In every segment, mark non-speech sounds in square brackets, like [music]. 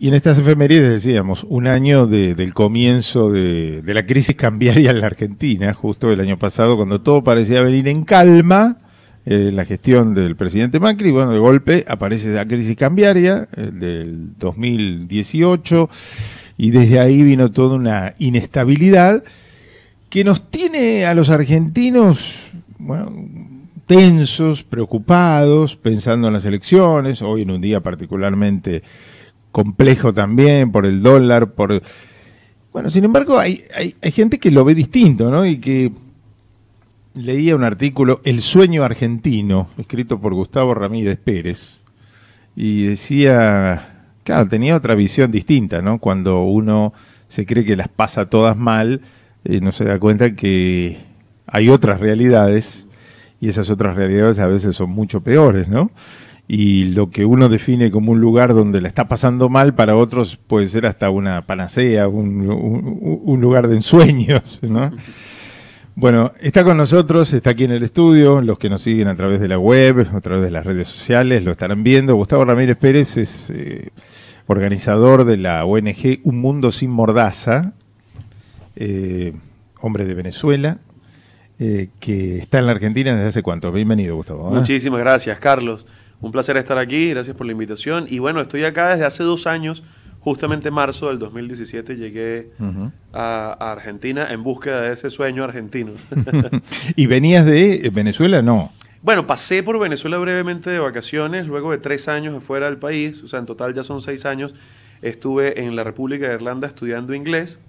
Y en estas efemérides decíamos, un año del comienzo de, la crisis cambiaria en la Argentina, justo el año pasado, cuando todo parecía venir en calma, eh, la gestión del presidente Macri, bueno, de golpe aparece la crisis cambiaria eh, del 2018, y desde ahí vino toda una inestabilidad que nos tiene a los argentinos, tensos, preocupados, pensando en las elecciones, hoy en un día particularmente complejo también, por el dólar, por... Bueno, sin embargo, hay, hay, hay gente que lo ve distinto, ¿no? Y que leía un artículo, El sueño argentino, escrito por Gustavo Ramírez Pérez, y decía, claro, tenía otra visión distinta, ¿no? Cuando uno se cree que las pasa todas mal, eh, no se da cuenta que hay otras realidades, y esas otras realidades a veces son mucho peores, ¿no? y lo que uno define como un lugar donde la está pasando mal, para otros puede ser hasta una panacea, un, lugar de ensueños, ¿no? [laughs] Bueno, está con nosotros, está aquí en el estudio, los que nos siguen a través de la web, a través de las redes sociales, lo estarán viendo. Gustavo Ramírez Pérez es eh, organizador de la ONG Un Mundo Sin Mordaza, eh, hombre de Venezuela, eh, que está en la Argentina desde hace cuánto. Bienvenido, Gustavo. Muchísimas gracias, Carlos. Un placer estar aquí, gracias por la invitación. Y bueno, estoy acá desde hace dos años, justamente marzo del 2017 llegué a, Argentina en búsqueda de ese sueño argentino. [laughs] ¿Y venías de Venezuela? No. Bueno, pasé por Venezuela brevemente de vacaciones, luego de tres años afuera del país, o sea, en total ya son seis años. Estuve en la República de Irlanda estudiando inglés,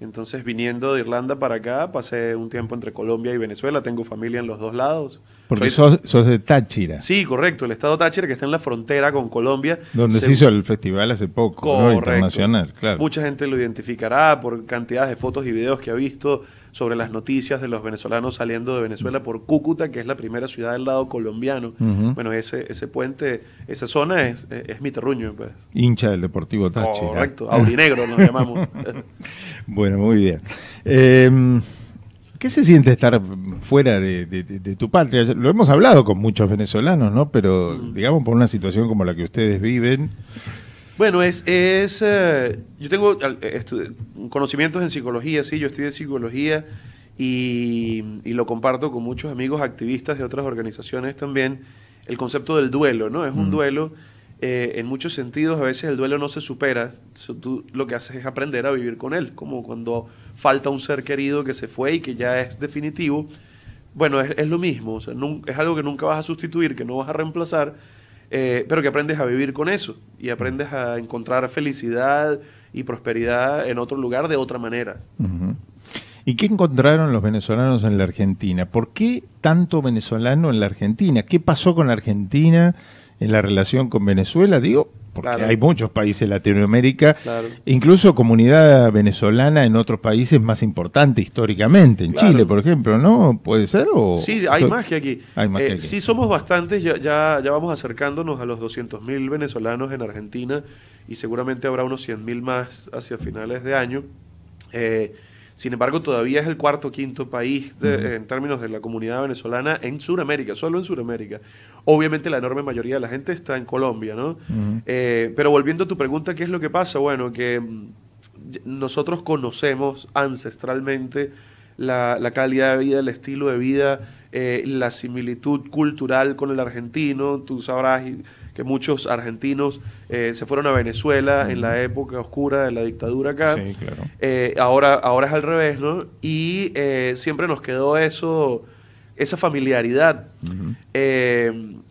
entonces viniendo de Irlanda para acá, pasé un tiempo entre Colombia y Venezuela, tengo familia en los dos lados. Porque sos, de Táchira. Sí, correcto, el estado Táchira que está en la frontera con Colombia. Donde se, hizo el festival hace poco, internacional, claro. Mucha gente lo identificará por cantidades de fotos y videos que ha visto sobre las noticias de los venezolanos saliendo de Venezuela por Cúcuta, que es la primera ciudad del lado colombiano. Bueno, ese, ese puente, esa zona es, es, pues. Hincha del Deportivo Táchira. Correcto, aurinegro nos llamamos. [laughs] bueno, muy bien. Eh, ¿Qué se siente estar fuera de, tu patria? Lo hemos hablado con muchos venezolanos, ¿no? Pero mm. digamos por una situación como la que ustedes viven. Bueno, es, es eh, yo tengo eh, conocimientos en psicología, sí, yo estudié psicología y, lo comparto con muchos amigos activistas de otras organizaciones también. El concepto del duelo, ¿no? Es un mm. duelo eh, en muchos sentidos a veces el duelo no se supera, tú lo que haces es aprender a vivir con él, como cuando falta un ser querido que se fue y que ya es definitivo, bueno, es, lo mismo, es algo que nunca vas a sustituir, que no vas a reemplazar, eh, pero que aprendes a vivir con eso y aprendes a encontrar felicidad y prosperidad en otro lugar de otra manera. ¿Y qué encontraron los venezolanos en la Argentina? ¿Por qué tanto venezolano en la Argentina? ¿Qué pasó con la Argentina? en la relación con Venezuela, digo, porque hay muchos países de Latinoamérica, incluso comunidad venezolana en otros países más importante históricamente, en Chile, por ejemplo, ¿no? ¿Puede ser? O, sí, hay más que aquí. Hay eh, que Sí, somos bastantes, ya, ya, ya vamos acercándonos a los 200.000 venezolanos en Argentina y seguramente habrá unos 100.000 más hacia finales de año. Eh, sin embargo, todavía es el cuarto o quinto país en términos de la comunidad venezolana en Sudamérica, solo en Sudamérica. Obviamente la enorme mayoría de la gente está en Colombia, ¿no? Eh, pero volviendo a tu pregunta, ¿qué es lo que pasa? Bueno, que mm, nosotros conocemos ancestralmente la, calidad de vida, el estilo de vida, eh, la similitud cultural con el argentino, tú sabrás que muchos argentinos eh, se fueron a Venezuela en la época oscura de la dictadura acá. Sí, claro. Eh, ahora, ahora es al revés, ¿no? Y eh, siempre nos quedó eso, esa familiaridad.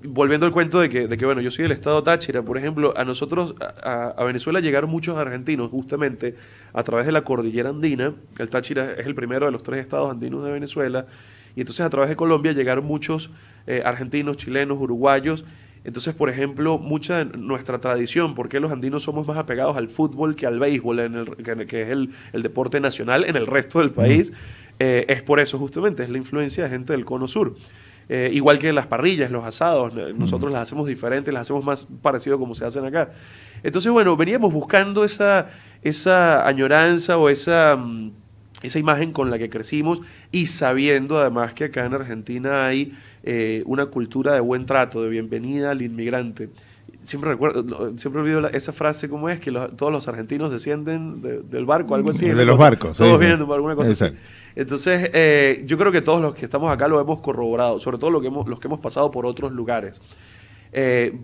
volviendo al cuento de que, de que, bueno, yo soy del estado Táchira, por ejemplo, a nosotros, a, Venezuela llegaron muchos argentinos justamente a través de la cordillera andina. El Táchira es el primero de los tres estados andinos de Venezuela. Y entonces a través de Colombia llegaron muchos argentinos, chilenos, uruguayos entonces, por ejemplo, mucha nuestra tradición, porque los andinos somos más apegados al fútbol que al béisbol, en el, que, es el, deporte nacional en el resto del país, eh, es por eso justamente, es la influencia de gente del cono sur. Eh, igual que las parrillas, los asados, eh, nosotros las hacemos diferentes, las hacemos más parecido como se hacen acá. Entonces, bueno, veníamos buscando esa, esa añoranza o esa... Mm, esa imagen con la que crecimos y sabiendo además que acá en Argentina hay eh, una cultura de buen trato, de bienvenida al inmigrante. Siempre recuerdo, siempre olvido esa frase como es, que todos los argentinos descienden del barco, algo así. De los barcos. Todos vienen de alguna cosa Entonces, eh, yo creo que todos los que estamos acá lo hemos corroborado, sobre todo lo que hemos, los que hemos pasado por otros lugares. Eh,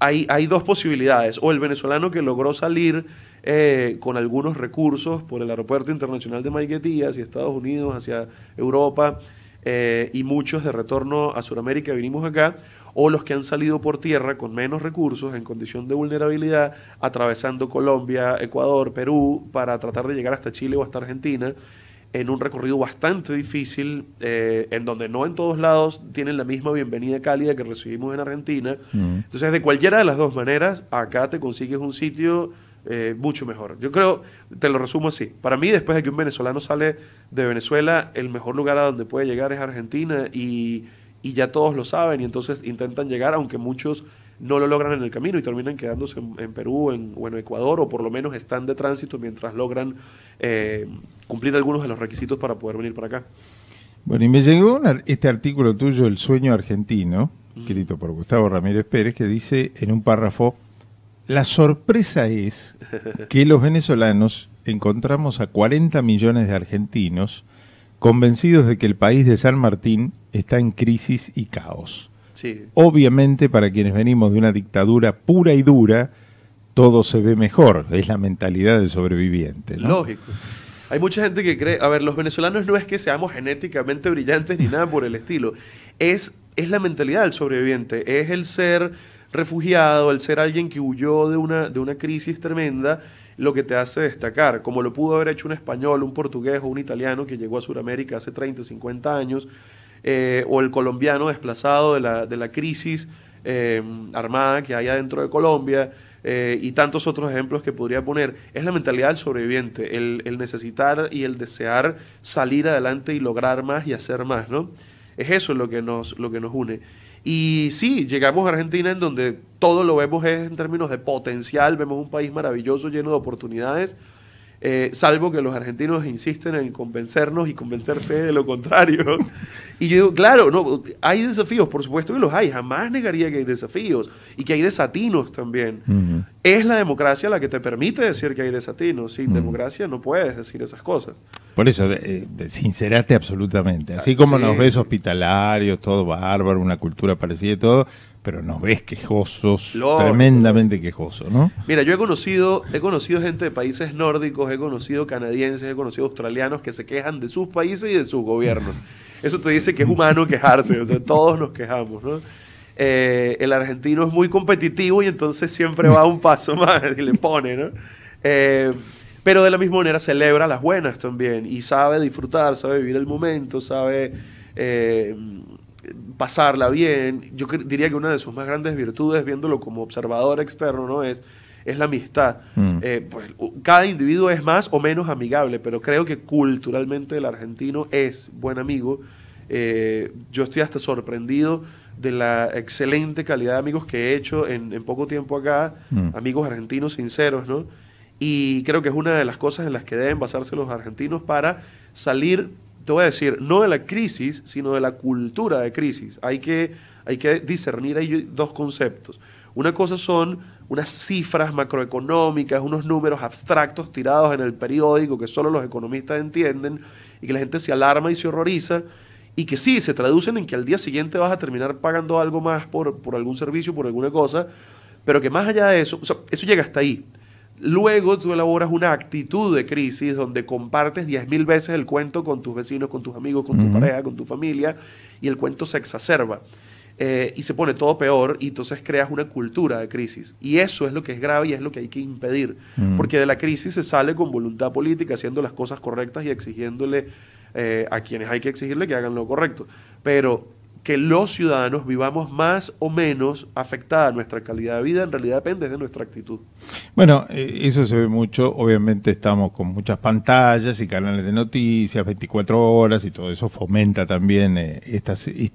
hay, hay dos posibilidades, o el venezolano que logró salir eh, con algunos recursos por el Aeropuerto Internacional de Maiquetías y Estados Unidos, hacia Europa eh, y muchos de retorno a Sudamérica vinimos acá, o los que han salido por tierra con menos recursos en condición de vulnerabilidad, atravesando Colombia, Ecuador, Perú, para tratar de llegar hasta Chile o hasta Argentina en un recorrido bastante difícil, eh, en donde no en todos lados tienen la misma bienvenida cálida que recibimos en Argentina. Mm. Entonces, de cualquiera de las dos maneras, acá te consigues un sitio eh, mucho mejor. Yo creo, te lo resumo así, para mí después de que un venezolano sale de Venezuela, el mejor lugar a donde puede llegar es Argentina y, y ya todos lo saben y entonces intentan llegar, aunque muchos no lo logran en el camino y terminan quedándose en, Perú en, o en Ecuador o por lo menos están de tránsito mientras logran eh, cumplir algunos de los requisitos para poder venir para acá. Bueno, y me llegó este artículo tuyo, El sueño argentino, escrito por Gustavo Ramírez Pérez, que dice en un párrafo la sorpresa es que los venezolanos encontramos a 40 millones de argentinos convencidos de que el país de San Martín está en crisis y caos. Obviamente para quienes venimos de una dictadura pura y dura, todo se ve mejor, es la mentalidad del sobreviviente. Lógico. Hay mucha gente que cree, a ver, los venezolanos no es que seamos genéticamente brillantes ni nada por el estilo, es, es la mentalidad del sobreviviente, es el ser refugiado, al ser alguien que huyó de una, de una crisis tremenda, lo que te hace destacar, como lo pudo haber hecho un español, un portugués o un italiano que llegó a Sudamérica hace 30, 50 años, eh, o el colombiano desplazado de la, de la crisis eh, armada que hay adentro de Colombia, eh, y tantos otros ejemplos que podría poner, es la mentalidad del sobreviviente, el, el, necesitar y el desear salir adelante y lograr más y hacer más, ¿no? Es eso lo que nos, lo que nos une. Y sí, llegamos a Argentina en donde todo lo vemos es en términos de potencial, vemos un país maravilloso lleno de oportunidades, eh, salvo que los argentinos insisten en convencernos y convencerse de lo contrario. Y yo digo, claro, no, hay desafíos, por supuesto que los hay, jamás negaría que hay desafíos y que hay desatinos también. Es la democracia la que te permite decir que hay desatinos, sin democracia no puedes decir esas cosas. Por eso, eh, sincerate absolutamente, así como nos ves hospitalarios, todo bárbaro, una cultura parecida y todo, pero nos ves quejosos, tremendamente quejosos, ¿no? Mira, yo he conocido, he conocido gente de países nórdicos, he conocido canadienses, he conocido australianos que se quejan de sus países y de sus gobiernos. Eso te dice que es humano quejarse, o sea, todos nos quejamos, ¿no? Eh, el argentino es muy competitivo y entonces siempre va un paso más [laughs] y le pone, ¿no? Eh, pero de la misma manera celebra las buenas también y sabe disfrutar, sabe vivir el momento, sabe eh, pasarla bien. Yo diría que una de sus más grandes virtudes, viéndolo como observador externo, ¿no? es, es la amistad. Mm. Eh, pues, cada individuo es más o menos amigable, pero creo que culturalmente el argentino es buen amigo. Eh, yo estoy hasta sorprendido de la excelente calidad de amigos que he hecho en, poco tiempo acá, mm. amigos argentinos sinceros, ¿no? Y creo que es una de las cosas en las que deben basarse los argentinos para salir te voy a decir, no de la crisis, sino de la cultura de crisis. Hay que, hay que discernir ahí dos conceptos. Una cosa son unas cifras macroeconómicas, unos números abstractos tirados en el periódico que solo los economistas entienden y que la gente se alarma y se horroriza y que sí, se traducen en que al día siguiente vas a terminar pagando algo más por, por algún servicio, por alguna cosa, pero que más allá de eso, eso llega hasta ahí. Luego tú elaboras una actitud de crisis donde compartes 10.000 veces el cuento con tus vecinos, con tus amigos, con tu pareja, con tu familia, y el cuento se exacerba. Eh, y se pone todo peor y entonces creas una cultura de crisis. Y eso es lo que es grave y es lo que hay que impedir, porque de la crisis se sale con voluntad política, haciendo las cosas correctas y exigiéndole eh, a quienes hay que exigirle que hagan lo correcto. Pero que los ciudadanos vivamos más o menos afectada nuestra calidad de vida, en realidad depende de nuestra actitud. Bueno, eh, eso se ve mucho, obviamente estamos con muchas pantallas y canales de noticias, 24 horas y todo eso fomenta también eh, este,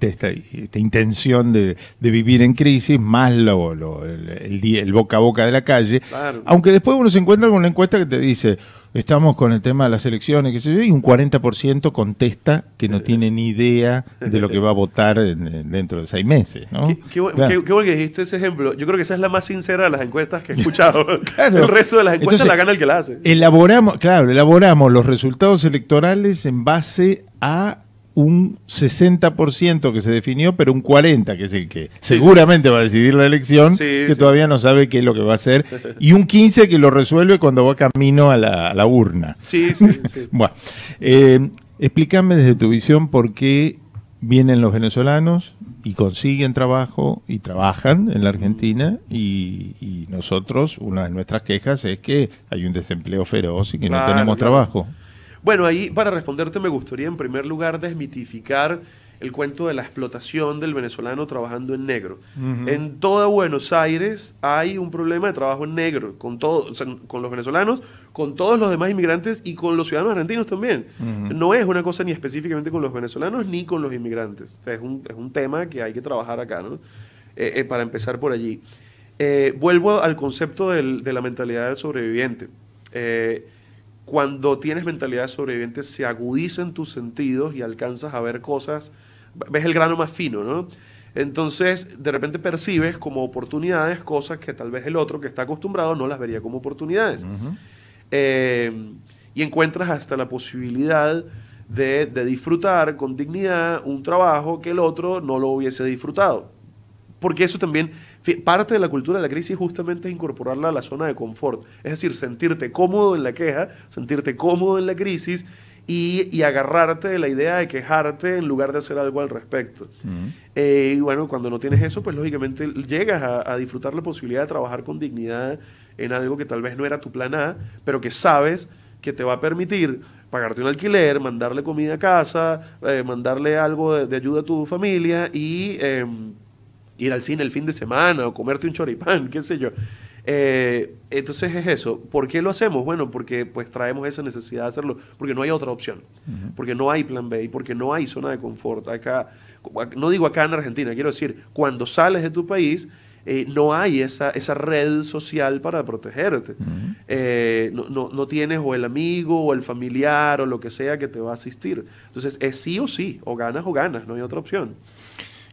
esta, esta, intención de, vivir en crisis, más lo, el, el, boca a boca de la calle, aunque después uno se encuentra con una encuesta que te dice estamos con el tema de las elecciones, que se y un 40% contesta que no eh, tiene ni idea de lo que va a votar dentro de seis meses. ¿no? Qué, bueno que dijiste ese ejemplo. Yo creo que esa es la más sincera de las encuestas que he escuchado. [laughs] El resto de las encuestas la gana el que la hace. Elaboramos, claro, elaboramos los resultados electorales en base a un 60% que se definió, pero un 40% que es el que seguramente va a decidir la elección, que todavía no sabe qué es lo que va a hacer, [laughs] y un 15% que lo resuelve cuando va camino a la, a la urna. Sí, sí, sí. [laughs] bueno, eh, explícame desde tu visión por qué vienen los venezolanos y consiguen trabajo y trabajan en la Argentina y, nosotros, una de nuestras quejas es que hay un desempleo feroz y que no tenemos trabajo. Bueno, ahí para responderte me gustaría en primer lugar desmitificar el cuento de la explotación del venezolano trabajando en negro. En toda Buenos Aires hay un problema de trabajo en negro, con, con los venezolanos, con todos los demás inmigrantes y con los ciudadanos argentinos también. No es una cosa ni específicamente con los venezolanos ni con los inmigrantes. Es un, es un tema que hay que trabajar acá, ¿no? Eh, eh, para empezar por allí. Eh, vuelvo al concepto del, de la mentalidad del sobreviviente. Cuando tienes mentalidad de sobreviviente, se agudizan tus sentidos y alcanzas a ver cosas, ves el grano más fino, ¿no? Entonces, de repente percibes como oportunidades cosas que tal vez el otro que está acostumbrado no las vería como oportunidades. Eh, y encuentras hasta la posibilidad de, disfrutar con dignidad un trabajo que el otro no lo hubiese disfrutado. Porque eso también Parte de la cultura de la crisis justamente es incorporarla a la zona de confort, es decir, sentirte cómodo en la queja, sentirte cómodo en la crisis y, agarrarte de la idea de quejarte en lugar de hacer algo al respecto. Eh, y bueno, cuando no tienes eso, pues lógicamente llegas a, disfrutar la posibilidad de trabajar con dignidad en algo que tal vez no era tu plan A, pero que sabes que te va a permitir pagarte un alquiler, mandarle comida a casa, eh, mandarle algo de, ayuda a tu familia y em, ir al cine el fin de semana o comerte un choripán, qué sé yo. Eh, entonces es eso. ¿Por qué lo hacemos? Bueno, porque pues traemos esa necesidad de hacerlo, porque no hay otra opción, porque no hay plan B y porque no hay zona de confort. Acá, no digo acá en Argentina, quiero decir, cuando sales de tu país, eh, no hay esa, esa red social para protegerte. Eh, no, no, tienes o el amigo o el familiar o lo que sea que te va a asistir. Entonces es sí o sí, o ganas o ganas, no hay otra opción.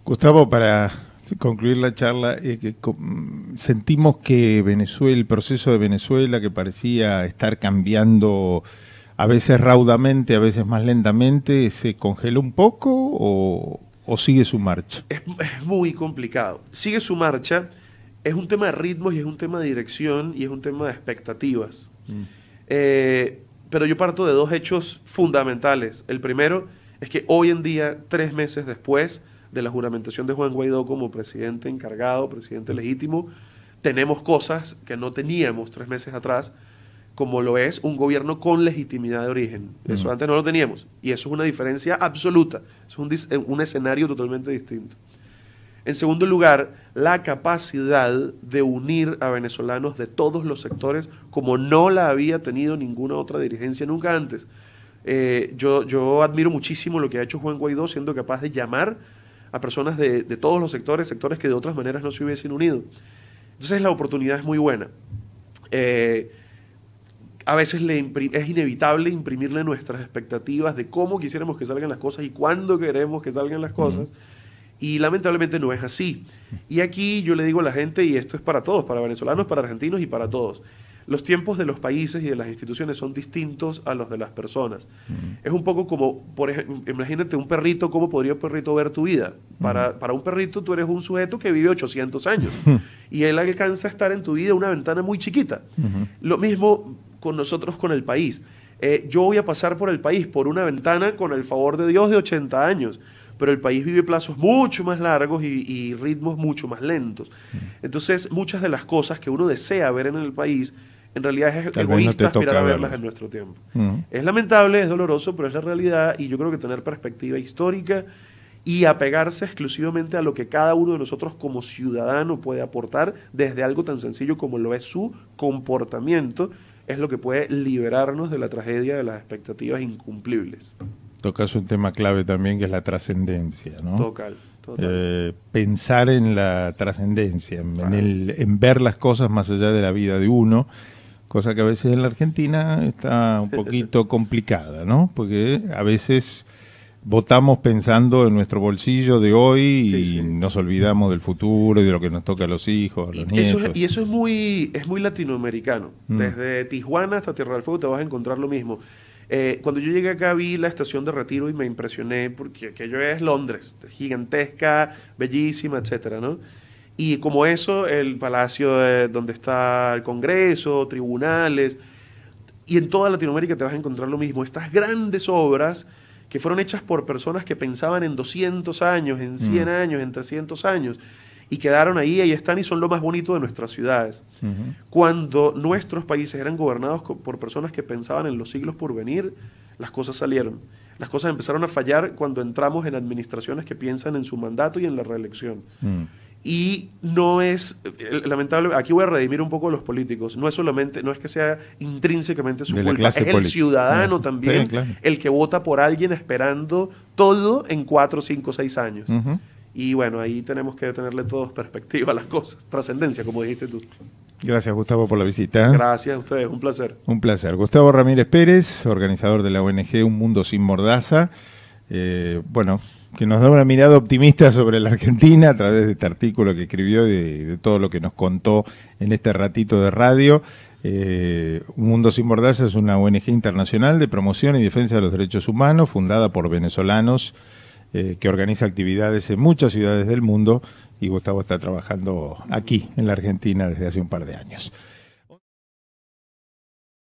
Gustavo, para concluir la charla, eh, que, mm, sentimos que Venezuela, el proceso de Venezuela que parecía estar cambiando a veces raudamente, a veces más lentamente, se congeló un poco o, sigue su marcha? Es, muy complicado. Sigue su marcha, es un tema de ritmos y es un tema de dirección y es un tema de expectativas. Mm. Eh, pero yo parto de dos hechos fundamentales. El primero es que hoy en día, tres meses después, de la juramentación de Juan Guaidó como presidente encargado, presidente legítimo, tenemos cosas que no teníamos tres meses atrás, como lo es un gobierno con legitimidad de origen. Eso antes no lo teníamos. Y eso es una diferencia absoluta. Es un, escenario totalmente distinto. En segundo lugar, la capacidad de unir a venezolanos de todos los sectores como no la había tenido ninguna otra dirigencia nunca antes. Eh, yo, yo admiro muchísimo lo que ha hecho Juan Guaidó siendo capaz de llamar a personas de, todos los sectores, sectores que de otras maneras no se hubiesen unido. Entonces la oportunidad es muy buena. Eh, a veces es inevitable imprimirle nuestras expectativas de cómo quisiéramos que salgan las cosas y cuándo queremos que salgan las cosas. Y lamentablemente no es así. Y aquí yo le digo a la gente, y esto es para todos, para venezolanos, para argentinos y para todos, los tiempos de los países y de las instituciones son distintos a los de las personas. Mm. Es un poco como, por ejemplo, imagínate un perrito, ¿cómo podría un perrito ver tu vida? Para, mm. un perrito tú eres un sujeto que vive 800 años mm. y él alcanza a estar en tu vida una ventana muy chiquita. Mm-hmm. Lo mismo con nosotros, con el país. Eh, yo voy a pasar por el país, por una ventana, con el favor de Dios, de 80 años pero el país vive plazos mucho más largos y, ritmos mucho más lentos. Entonces, muchas de las cosas que uno desea ver en el país en realidad es egoísta aspirar a verlas, en nuestro tiempo. Es lamentable, es doloroso, pero es la realidad y yo creo que tener perspectiva histórica y apegarse exclusivamente a lo que cada uno de nosotros como ciudadano puede aportar desde algo tan sencillo como lo es su comportamiento, es lo que puede liberarnos de la tragedia de las expectativas incumplibles. Tocas un tema clave también que es la trascendencia, ¿no? Eh, pensar en la trascendencia, en, en, ver las cosas más allá de la vida de uno cosa que a veces en la Argentina está un poquito complicada, ¿no? Porque a veces votamos pensando en nuestro bolsillo de hoy y nos olvidamos del futuro y de lo que nos toca a los hijos, a los y Eso es, y eso es muy, es muy latinoamericano. Mm. Desde Tijuana hasta Tierra del Fuego te vas a encontrar lo mismo. Eh, cuando yo llegué acá vi la estación de retiro y me impresioné porque aquello es Londres, gigantesca, bellísima, etcétera, ¿no? Y como eso, el palacio donde está el Congreso, tribunales, y en toda Latinoamérica te vas a encontrar lo mismo. Estas grandes obras que fueron hechas por personas que pensaban en 200 años, en 100 mm. años, en 300 años, y quedaron ahí, ahí están y son lo más bonito de nuestras ciudades. Cuando nuestros países eran gobernados por personas que pensaban en los siglos por venir, las cosas salieron. Las cosas empezaron a fallar cuando entramos en administraciones que piensan en su mandato y en la reelección. Mm y no es eh, lamentable aquí voy a redimir un poco a los políticos no es solamente no es que sea intrínsecamente su culpa es el ciudadano también el que vota por alguien esperando todo en cuatro cinco seis años y bueno ahí tenemos que tenerle todos perspectiva a las cosas trascendencia como dijiste tú Gracias, Gustavo, por la visita. Gracias a ustedes, un placer. Un placer. Gustavo Ramírez Pérez, organizador de la ONG Un Mundo Sin Mordaza. Eh, bueno, que nos da una mirada optimista sobre la Argentina a través de este artículo que escribió y de, todo lo que nos contó en este ratito de radio. Eh, mundo Sin Bordazas es una ONG internacional de promoción y defensa de los derechos humanos, fundada por venezolanos, eh, que organiza actividades en muchas ciudades del mundo y Gustavo está trabajando aquí, en la Argentina, desde hace un par de años.